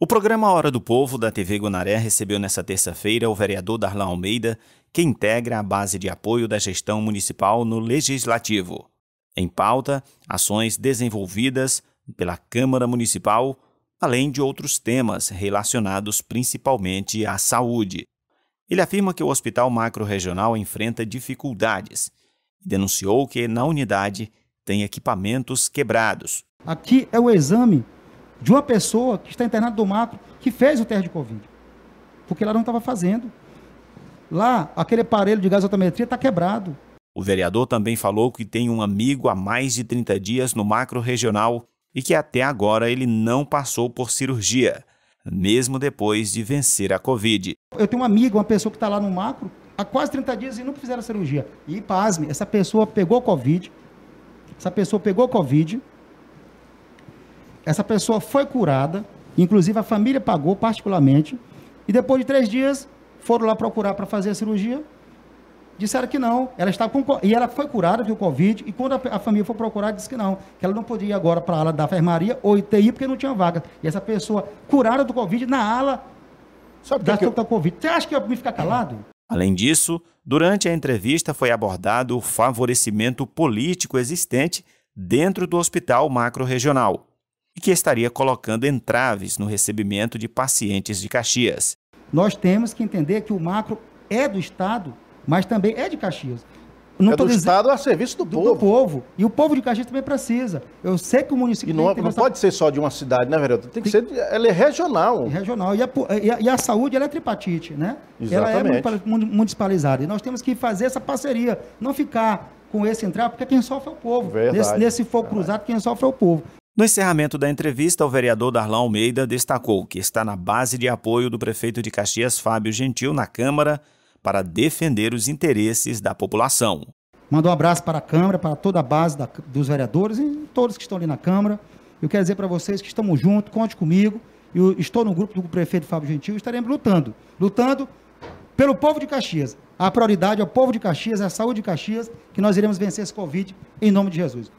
O programa Hora do Povo da TV Gonaré recebeu nesta terça-feira o vereador Darlan Almeida, que integra a base de apoio da gestão municipal no Legislativo. Em pauta, ações desenvolvidas pela Câmara Municipal, além de outros temas relacionados principalmente à saúde. Ele afirma que o Hospital Macro-Regional enfrenta dificuldades e denunciou que na unidade tem equipamentos quebrados. Aqui é o exame de uma pessoa que está internada do Macro que fez o teste de Covid. Porque ela não estava fazendo. Lá, aquele aparelho de gasotometria está quebrado. O vereador também falou que tem um amigo há mais de 30 dias no macro regional e que até agora ele não passou por cirurgia, mesmo depois de vencer a Covid. Eu tenho um amigo, uma pessoa que está lá no macro, há quase 30 dias e nunca fizeram a cirurgia. E pasme, essa pessoa pegou Covid, essa pessoa pegou Covid, essa pessoa foi curada, inclusive a família pagou particularmente, e depois de três dias foram lá procurar para fazer a cirurgia. Disseram que não, ela estava com, e ela foi curada do Covid, e quando a, a, família foi procurar, disse que não, que ela não podia ir agora para a ala da enfermaria ou ITI, porque não tinha vaga. E essa pessoa curada do Covid na ala Sabe da, que é eu... da Covid. Você acha que eu me ficar calado? Além disso, durante a entrevista foi abordado o favorecimento político existente dentro do hospital macro-regional e que estaria colocando entraves no recebimento de pacientes de Caxias. Nós temos que entender que o macro é do Estado, mas também é de Caxias. É não é do dizendo... Estado a serviço do, do, povo. do, povo. E o povo de Caxias também precisa. Eu sei que o município... E não, é- não essa... pode ser só de uma cidade, né, vereador? Tem que ser... Ela é regional. É regional. E a, e a, e a saúde, é tripatite, né? Exatamente. Ela é, né? é municipalizada. E nós temos que fazer essa parceria. Não ficar com esse entrar, porque quem sofre é o povo. Verdade. Nesse, nesse fogo cruzado, quem sofre é o povo. No encerramento da entrevista, o vereador Darlão Almeida destacou que está na base de apoio do prefeito de Caxias, Fábio Gentil, na Câmara, para defender os interesses da população. Mando um abraço para a Câmara, para toda a base da, dos vereadores e todos que estão ali na Câmara. Eu quero dizer para vocês que estamos juntos, conte comigo. Eu estou no grupo do prefeito Fábio Gentil e estaremos lutando. Lutando pelo povo de Caxias. A prioridade é o povo de Caxias, é a saúde de Caxias, que nós iremos vencer esse Covid em nome de Jesus.